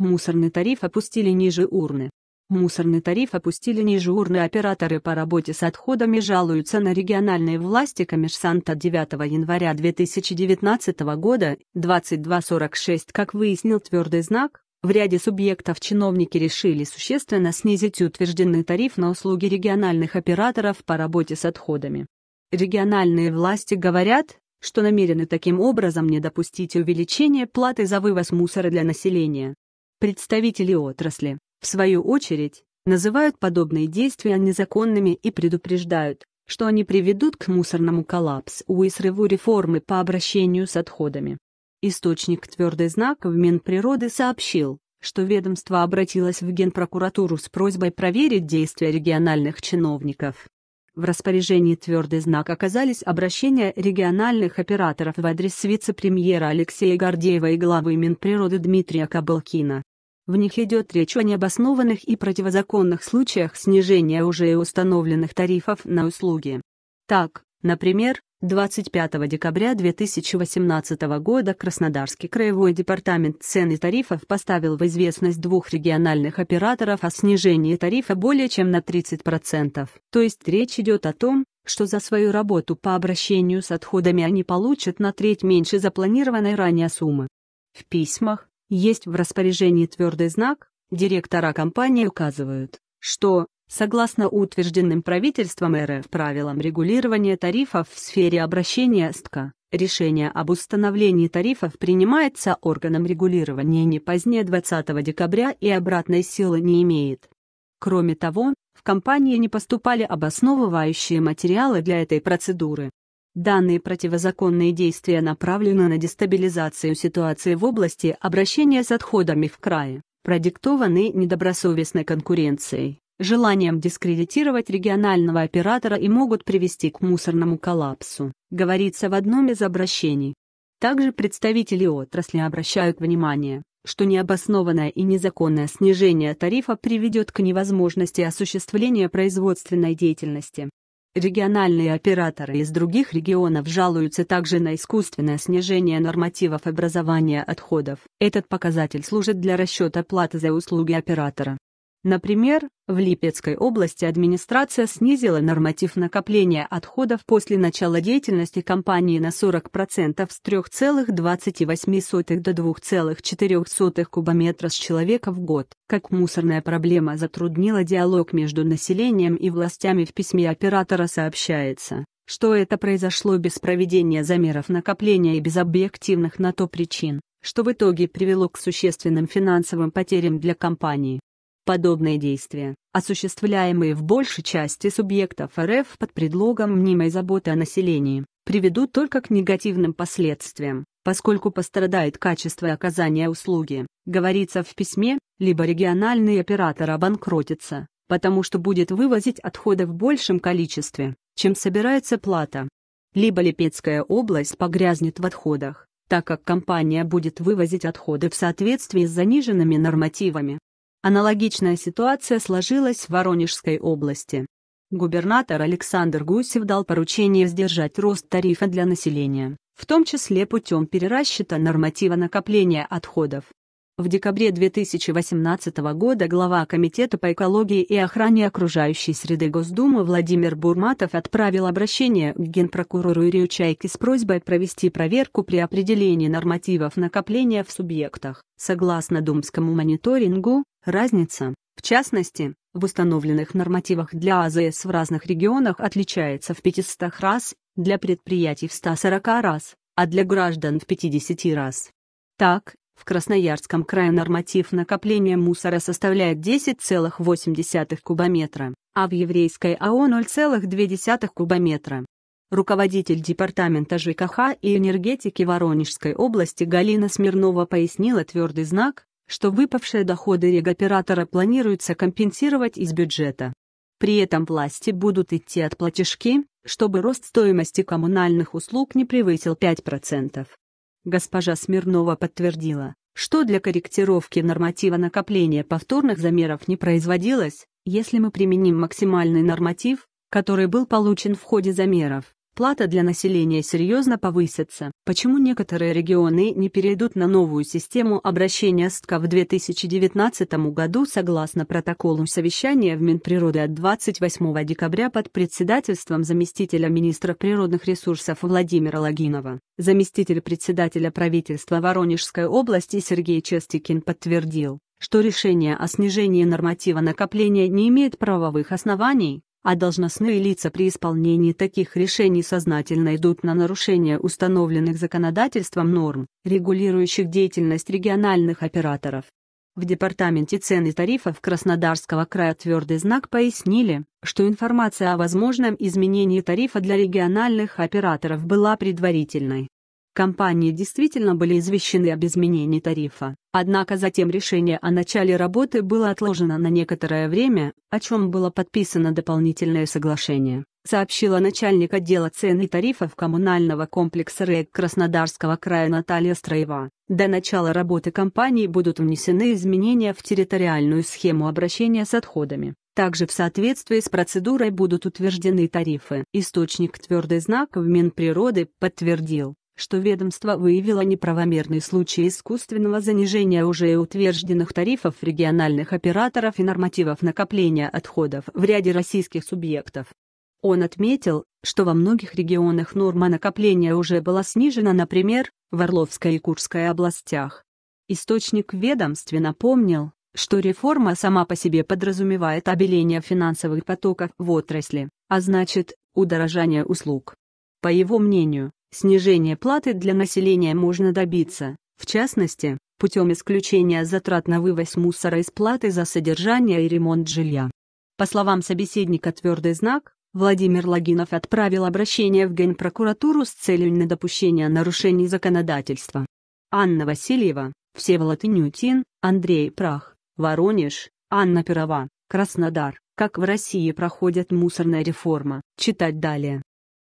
Мусорный тариф опустили ниже урны. Мусорный тариф опустили ниже урны операторы по работе с отходами жалуются на региональные власти коммерсанта 9 января 2019 года 2246 как выяснил твердый знак, в ряде субъектов чиновники решили существенно снизить утвержденный тариф на услуги региональных операторов по работе с отходами. Региональные власти говорят, что намерены таким образом не допустить увеличения платы за вывоз мусора для населения. Представители отрасли, в свою очередь, называют подобные действия незаконными и предупреждают, что они приведут к мусорному коллапсу и срыву реформы по обращению с отходами. Источник «Твердый знак» в Минприроды сообщил, что ведомство обратилось в Генпрокуратуру с просьбой проверить действия региональных чиновников. В распоряжении «Твердый знак» оказались обращения региональных операторов в адрес вице-премьера Алексея Гордеева и главы Минприроды Дмитрия Кабалкина. В них идет речь о необоснованных и противозаконных случаях снижения уже установленных тарифов на услуги. Так, например, 25 декабря 2018 года Краснодарский краевой департамент цен и тарифов поставил в известность двух региональных операторов о снижении тарифа более чем на 30%. То есть речь идет о том, что за свою работу по обращению с отходами они получат на треть меньше запланированной ранее суммы. В письмах, есть в распоряжении твердый знак, директора компании указывают, что, согласно утвержденным правительством РФ правилам регулирования тарифов в сфере обращения СТК, решение об установлении тарифов принимается органом регулирования не позднее 20 декабря и обратной силы не имеет. Кроме того, в компании не поступали обосновывающие материалы для этой процедуры, Данные противозаконные действия направлены на дестабилизацию ситуации в области обращения с отходами в крае, продиктованы недобросовестной конкуренцией, желанием дискредитировать регионального оператора и могут привести к мусорному коллапсу, говорится в одном из обращений. Также представители отрасли обращают внимание, что необоснованное и незаконное снижение тарифа приведет к невозможности осуществления производственной деятельности, Региональные операторы из других регионов жалуются также на искусственное снижение нормативов образования отходов. Этот показатель служит для расчета платы за услуги оператора. Например, в Липецкой области администрация снизила норматив накопления отходов после начала деятельности компании на 40% с 3,28 до 2,4 кубометра с человека в год. Как мусорная проблема затруднила диалог между населением и властями в письме оператора сообщается, что это произошло без проведения замеров накопления и без объективных на то причин, что в итоге привело к существенным финансовым потерям для компании. Подобные действия, осуществляемые в большей части субъектов РФ под предлогом мнимой заботы о населении, приведут только к негативным последствиям, поскольку пострадает качество оказания услуги, говорится в письме, либо региональный оператор обанкротится, потому что будет вывозить отходы в большем количестве, чем собирается плата. Либо Липецкая область погрязнет в отходах, так как компания будет вывозить отходы в соответствии с заниженными нормативами. Аналогичная ситуация сложилась в Воронежской области. Губернатор Александр Гусев дал поручение сдержать рост тарифа для населения, в том числе путем перерасчета норматива накопления отходов. В декабре 2018 года глава Комитета по экологии и охране окружающей среды Госдумы Владимир Бурматов отправил обращение к генпрокурору Ирию Чайке с просьбой провести проверку при определении нормативов накопления в субъектах, согласно думскому мониторингу, Разница, в частности, в установленных нормативах для АЗС в разных регионах отличается в 500 раз, для предприятий в 140 раз, а для граждан в 50 раз. Так, в Красноярском крае норматив накопления мусора составляет 10,8 кубометра, а в Еврейской АО 0,2 кубометра. Руководитель департамента ЖКХ и энергетики Воронежской области Галина Смирнова пояснила твердый знак, что выпавшие доходы регоператора планируется компенсировать из бюджета. При этом власти будут идти от платежки, чтобы рост стоимости коммунальных услуг не превысил 5%. Госпожа Смирнова подтвердила, что для корректировки норматива накопления повторных замеров не производилось, если мы применим максимальный норматив, который был получен в ходе замеров плата для населения серьезно повысится. Почему некоторые регионы не перейдут на новую систему обращения СТК в 2019 году согласно протоколу совещания в Минприроды от 28 декабря под председательством заместителя министра природных ресурсов Владимира Логинова? Заместитель председателя правительства Воронежской области Сергей Честикин подтвердил, что решение о снижении норматива накопления не имеет правовых оснований, а должностные лица при исполнении таких решений сознательно идут на нарушение установленных законодательством норм, регулирующих деятельность региональных операторов. В Департаменте цен и тарифов Краснодарского края твердый знак пояснили, что информация о возможном изменении тарифа для региональных операторов была предварительной. Компании действительно были извещены об изменении тарифа, однако затем решение о начале работы было отложено на некоторое время, о чем было подписано дополнительное соглашение, сообщила начальник отдела цен и тарифов коммунального комплекса РЭК Краснодарского края Наталья Строева. До начала работы компании будут внесены изменения в территориальную схему обращения с отходами. Также в соответствии с процедурой будут утверждены тарифы. Источник твердый знак в Минприроды подтвердил, что ведомство выявило неправомерный случай искусственного занижения уже утвержденных тарифов региональных операторов и нормативов накопления отходов в ряде российских субъектов. Он отметил, что во многих регионах норма накопления уже была снижена, например, в Орловской и Курской областях. Источник ведомстве напомнил, что реформа сама по себе подразумевает обеление финансовых потоков в отрасли, а значит, удорожание услуг. По его мнению, Снижение платы для населения можно добиться, в частности, путем исключения затрат на вывоз мусора из платы за содержание и ремонт жилья. По словам собеседника «Твердый знак», Владимир Логинов отправил обращение в Генпрокуратуру с целью недопущения нарушений законодательства. Анна Васильева, Всеволод Нютин, Андрей Прах, Воронеж, Анна Перова, Краснодар. Как в России проходит мусорная реформа. Читать далее.